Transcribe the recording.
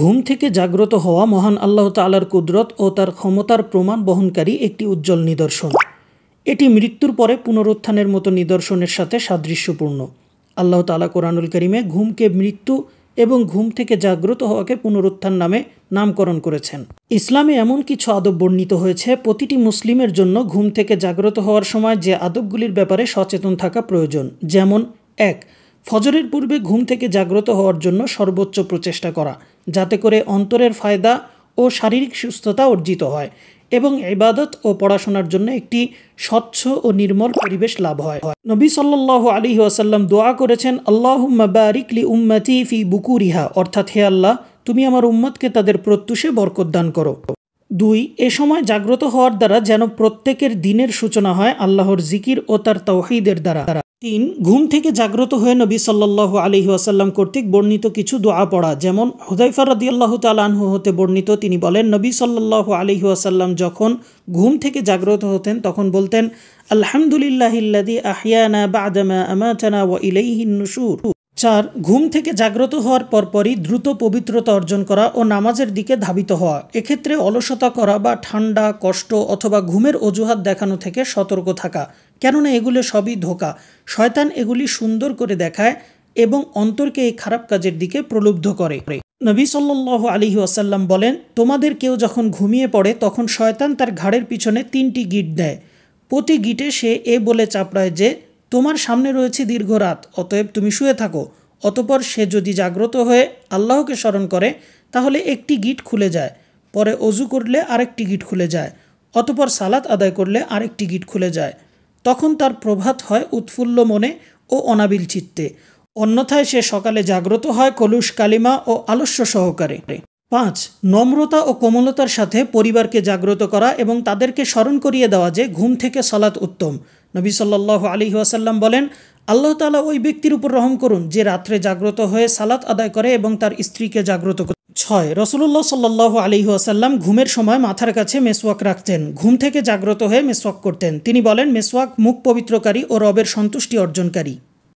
ঘুম থেকে জাগ্রত হওয়া মহান আল্লাহ তালার কুদরত ও তার ক্ষমতার প্রমাণ বহনকারী একটি উজ্জ্বল নিদর্শন এটি মৃত্যুর পরে পুনরুত্থানের মতো নিদর্শনের সাথে সাদৃশ্যপূর্ণ আল্লাহ তালা কোরআনুল করিমে ঘুমকে মৃত্যু এবং ঘুম থেকে জাগ্রত হওয়াকে পুনরুত্থান নামে নামকরণ করেছেন ইসলামে এমন কিছু আদব বর্ণিত হয়েছে প্রতিটি মুসলিমের জন্য ঘুম থেকে জাগ্রত হওয়ার সময় যে আদবগুলির ব্যাপারে সচেতন থাকা প্রয়োজন যেমন এক ফজরের পূর্বে ঘুম থেকে জাগ্রত হওয়ার জন্য সর্বোচ্চ প্রচেষ্টা করা যাতে করে অন্তরের ফায়দা ও শারীরিক সুস্থতা অর্জিত হয় এবং ইবাদত ও পড়াশোনার জন্য একটি স্বচ্ছ ও নির্মল পরিবেশ লাভ হয় নবী সাল্লাহ আলী ওয়াসাল্লাম দোয়া করেছেন আল্লাহ বারিকলি উম্মাতি ফি বুকুরিহা অর্থাৎ হে আল্লাহ তুমি আমার উম্মতকে তাদের প্রত্যুষে বরকত দান করো দুই এ সময় জাগ্রত হওয়ার দ্বারা যেন প্রত্যেকের দিনের সূচনা হয় আল্লাহর জিকির ও তার তৌহিদের দ্বারা তিন ঘুম থেকে জাগ্রত হয়ে নবী সাল্লাহ আলহি আসাল্লাম কর্তৃক বর্ণিত কিছু দোয়া পড়া যেমন হুদাইফার রদি আল্লাহ তালাহু হতে বর্ণিত তিনি বলেন নবী সাল্লাহ আলহি আসাল্লাম যখন ঘুম থেকে জাগ্রত হতেন তখন বলতেন আলহামদুলিল্লাহ আহিয়ানা বাদামা আমাতানা ও ইলাইহিন নুসুর চার ঘুম থেকে জাগ্রত হওয়ার পরপরই দ্রুত পবিত্রতা অর্জন করা ও নামাজের দিকে ধাবিত হওয়া এক্ষেত্রে অলসতা করা বা ঠান্ডা কষ্ট অথবা ঘুমের অজুহাত দেখানো থেকে সতর্ক থাকা কেননা এগুলো সবই ধোকা শয়তান এগুলি সুন্দর করে দেখায় এবং অন্তরকে এই খারাপ কাজের দিকে প্রলুব্ধ করে নবী সাল্লাহ আলহি আসাল্লাম বলেন তোমাদের কেউ যখন ঘুমিয়ে পড়ে তখন শয়তান তার ঘাড়ের পিছনে তিনটি গিট দেয় প্রতি গিটে সে এ বলে চাপড়ায় যে তোমার সামনে রয়েছে দীর্ঘ রাত অতএব তুমি শুয়ে থাকো অতপর সে যদি জাগ্রত হয়ে আল্লাহকে স্মরণ করে তাহলে একটি গিট খুলে যায় পরে অজু করলে আরেকটি গিট খুলে যায় অতপর সালাত আদায় করলে আরেকটি গিট খুলে যায় তখন তার প্রভাত হয় উৎফুল্ল মনে ও অনাবিল চিত্তে অন্যথায় সে সকালে জাগ্রত হয় কলুষ কালিমা ও আলস্য সহকারে পাঁচ নম্রতা ও কোমলতার সাথে পরিবারকে জাগ্রত করা এবং তাদেরকে স্মরণ করিয়ে দেওয়া যে ঘুম থেকে সালাত উত্তম নবী সাল্লাহ আলী ওয়াসাল্লাম বলেন আল্লাহ তালা ওই ব্যক্তির উপর রহম করুন যে রাত্রে জাগ্রত হয়ে সালাত আদায় করে এবং তার স্ত্রীকে জাগ্রত করে ছয় রসুল্লাহ সাল্লাহ আলী ওয়াসাল্লাম ঘুমের সময় মাথার কাছে মেসওয়াক রাখতেন ঘুম থেকে জাগ্রত হয়ে মেসওয়াক করতেন তিনি বলেন মেসওয়াক মুখ পবিত্রকারী ও রবের সন্তুষ্টি অর্জনকারী